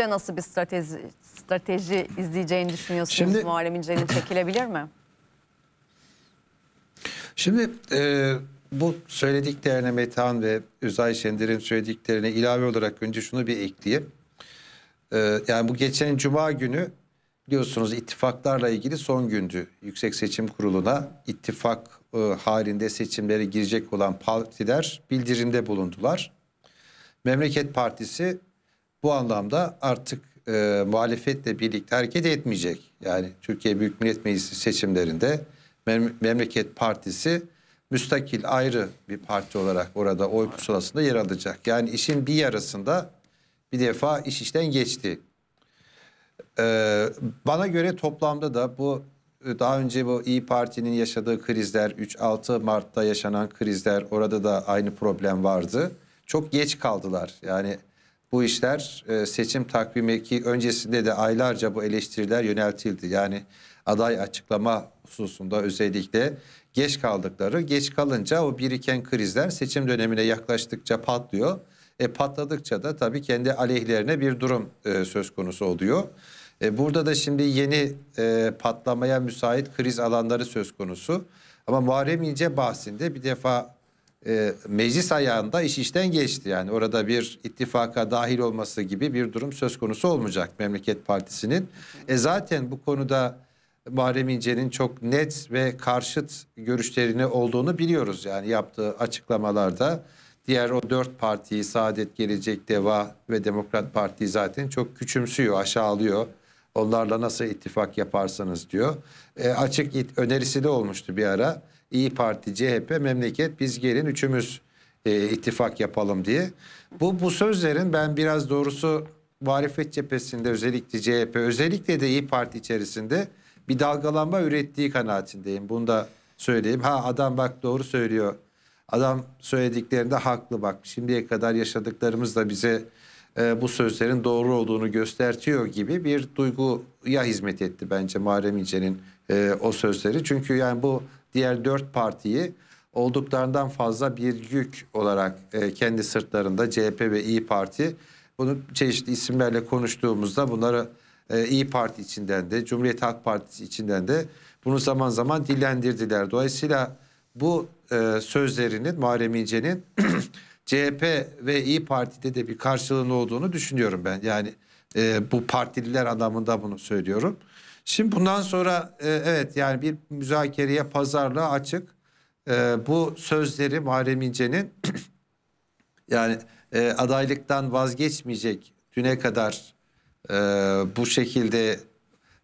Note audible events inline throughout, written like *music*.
Nasıl bir strateji, strateji izleyeceğini düşünüyorsunuz Şimdi, Muharrem İnce'nin çekilebilir mi? Şimdi e, bu söylediklerine metan ve Üzay Şender'in söylediklerine ilave olarak önce şunu bir ekleyeyim. E, yani bu geçen cuma günü biliyorsunuz ittifaklarla ilgili son gündü. Yüksek Seçim Kurulu'na ittifak e, halinde seçimlere girecek olan partiler bildirimde bulundular. Memleket Partisi bu anlamda artık e, muhalefetle birlikte hareket etmeyecek. Yani Türkiye Büyük Millet Meclisi seçimlerinde Mem Memleket Partisi müstakil ayrı bir parti olarak orada oy pusulasında yer alacak. Yani işin bir yarısında bir defa iş işten geçti. Ee, bana göre toplamda da bu e, daha önce bu İyi Parti'nin yaşadığı krizler 3-6 Mart'ta yaşanan krizler orada da aynı problem vardı. Çok geç kaldılar. Yani bu işler e, seçim takvimi ki öncesinde de aylarca bu eleştiriler yöneltildi. Yani aday açıklama hususunda özellikle geç kaldıkları, geç kalınca o biriken krizler seçim dönemine yaklaştıkça patlıyor. E, patladıkça da tabii kendi aleyhlerine bir durum e, söz konusu oluyor. E, burada da şimdi yeni e, patlamaya müsait kriz alanları söz konusu. Ama Muharrem İnce bahsinde bir defa e, meclis ayağında iş işten geçti. Yani orada bir ittifaka dahil olması gibi bir durum söz konusu olmayacak Memleket Partisi'nin. E zaten bu konuda Muharrem İnce'nin çok net ve karşıt görüşlerini olduğunu biliyoruz. Yani yaptığı açıklamalarda diğer o dört partiyi Saadet Gelecek, Deva ve Demokrat Parti'yi zaten çok küçümsüyor, aşağılıyor. Onlarla nasıl ittifak yaparsanız diyor. E, açık önerisi de olmuştu bir ara. İyi Parti, CHP, memleket biz gelin üçümüz e, ittifak yapalım diye. Bu, bu sözlerin ben biraz doğrusu muhalefet cephesinde özellikle CHP özellikle de İyi Parti içerisinde bir dalgalanma ürettiği kanaatindeyim. Bunu da söyleyeyim. Ha adam bak doğru söylüyor. Adam söylediklerinde haklı bak. Şimdiye kadar yaşadıklarımız da bize e, bu sözlerin doğru olduğunu göstertiyor gibi bir duyguya hizmet etti bence Muharrem İnce'nin e, o sözleri. Çünkü yani bu diğer dört partiyi olduklarından fazla bir yük olarak e, kendi sırtlarında CHP ve İyi Parti bunu çeşitli isimlerle konuştuğumuzda bunları e, İyi Parti içinden de Cumhuriyet Halk Partisi içinden de bunu zaman zaman dillendirdiler. Dolayısıyla bu e, sözlerinin Muharrem İnce'nin *clears throat* CHP ve İyi Parti'de de bir karşılığının olduğunu düşünüyorum ben. Yani e, bu partililer anlamında bunu söylüyorum. Şimdi bundan sonra e, evet yani bir müzakereye pazarlığa açık. E, bu sözleri Muharrem İnce'nin *clears throat* yani e, adaylıktan vazgeçmeyecek düne kadar e, bu şekilde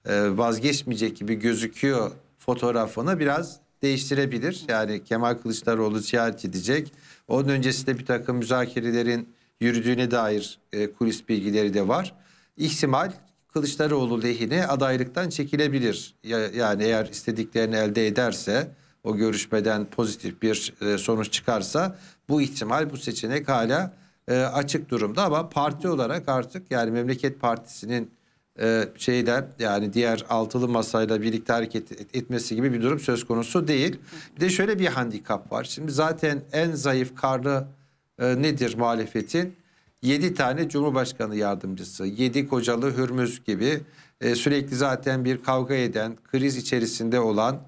e, vazgeçmeyecek gibi gözüküyor fotoğrafını biraz değiştirebilir. Yani Kemal Kılıçdaroğlu ziyaret edecek onun öncesinde bir takım müzakerelerin yürüdüğüne dair e, kulis bilgileri de var. İhtimal Kılıçdaroğlu lehine adaylıktan çekilebilir. Ya, yani eğer istediklerini elde ederse o görüşmeden pozitif bir e, sonuç çıkarsa bu ihtimal bu seçenek hala e, açık durumda ama parti olarak artık yani Memleket Partisi'nin e, şeyler yani diğer altılı masayla birlikte hareket etmesi gibi bir durum söz konusu değil. Bir de şöyle bir handikap var. Şimdi zaten en zayıf karlı e, nedir muhalefetin? Yedi tane Cumhurbaşkanı yardımcısı, yedi kocalı Hürmüz gibi e, sürekli zaten bir kavga eden, kriz içerisinde olan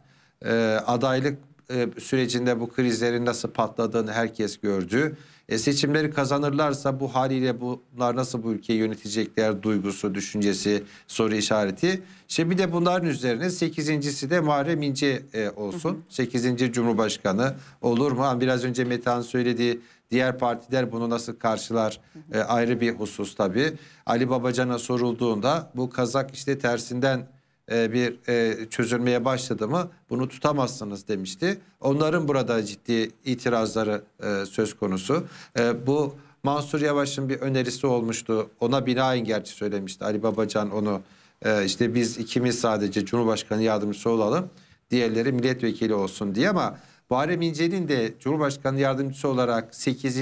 e, adaylık e, sürecinde bu krizlerin nasıl patladığını herkes gördü. E, seçimleri kazanırlarsa bu haliyle bunlar nasıl bu ülkeyi yönetecekler duygusu, düşüncesi, soru işareti. İşte bir de bunların üzerine sekizincisi de Muharrem İnce e, olsun. Sekizinci Cumhurbaşkanı olur mu? Biraz önce Metehan söylediği diğer partiler bunu nasıl karşılar E, ayrı bir husus tabii. Ali Babacan'a sorulduğunda bu kazak işte tersinden e, bir e, çözülmeye başladı mı bunu tutamazsınız demişti. Onların burada ciddi itirazları e, söz konusu. bu Mansur Yavaş'ın bir önerisi olmuştu. Ona binaen gerçi söylemişti Ali Babacan onu. işte biz ikimiz sadece Cumhurbaşkanı yardımcısı olalım. Diğerleri milletvekili olsun diye ama Muharrem İnce'nin de Cumhurbaşkanı yardımcısı olarak 8.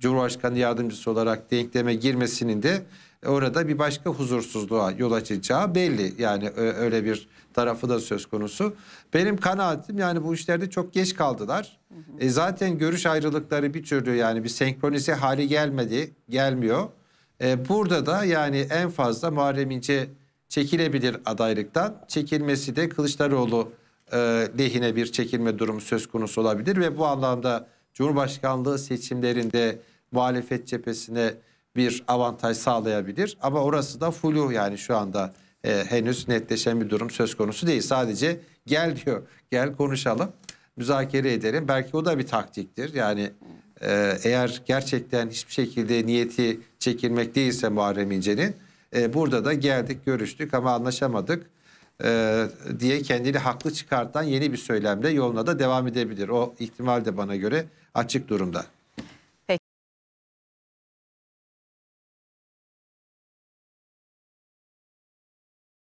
Cumhurbaşkanı yardımcısı olarak denkleme girmesinin de e, orada bir başka huzursuzluğa yol açacağı belli. Yani e, öyle bir tarafı da söz konusu. Benim kanaatim yani bu işlerde çok geç kaldılar. Hı hı. E zaten görüş ayrılıkları bir türlü yani bir senkronize hali gelmedi, gelmiyor. E burada da yani en fazla Muharrem İnce çekilebilir adaylıktan. Çekilmesi de Kılıçdaroğlu e, lehine bir çekilme durumu söz konusu olabilir ve bu anlamda Cumhurbaşkanlığı seçimlerinde muhalefet cephesine bir avantaj sağlayabilir. Ama orası da flu yani şu anda e, henüz netleşen bir durum söz konusu değil. Sadece gel diyor gel konuşalım müzakere edelim. Belki o da bir taktiktir. Yani e, eğer gerçekten hiçbir şekilde niyeti çekilmek değilse Muharrem İnce'nin e, burada da geldik görüştük ama anlaşamadık e, diye kendini haklı çıkartan yeni bir söylemle yoluna da devam edebilir. O ihtimal de bana göre açık durumda.